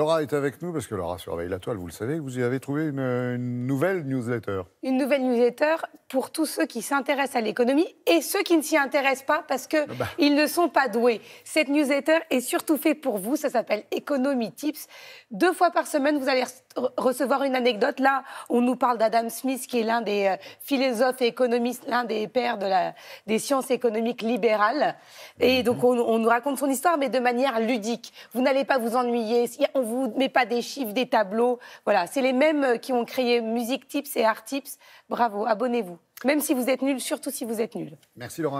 Laura est avec nous parce que Laura surveille la toile, vous le savez. Vous y avez trouvé une, nouvelle newsletter. Une nouvelle newsletter pour tous ceux qui s'intéressent à l'économie et ceux qui ne s'y intéressent pas parce qu'ils ah bah. ils ne sont pas doués. Cette newsletter est surtout faite pour vous. Ça s'appelle Economy Tips. Deux fois par semaine, vous allez recevoir une anecdote. Là, on nous parle d'Adam Smith, qui est l'un des euh, philosophes et économistes, l'un des pères de la, des sciences économiques libérales. Et mhm. donc, on, nous raconte son histoire, mais de manière ludique. Vous n'allez pas vous ennuyer. On vous met pas des chiffres, des tableaux. Voilà, c'est les mêmes euh, qui ont créé Musique Tips et Art Tips. Bravo, abonnez-vous. Même si vous êtes nul, surtout si vous êtes nul. Merci Laurent.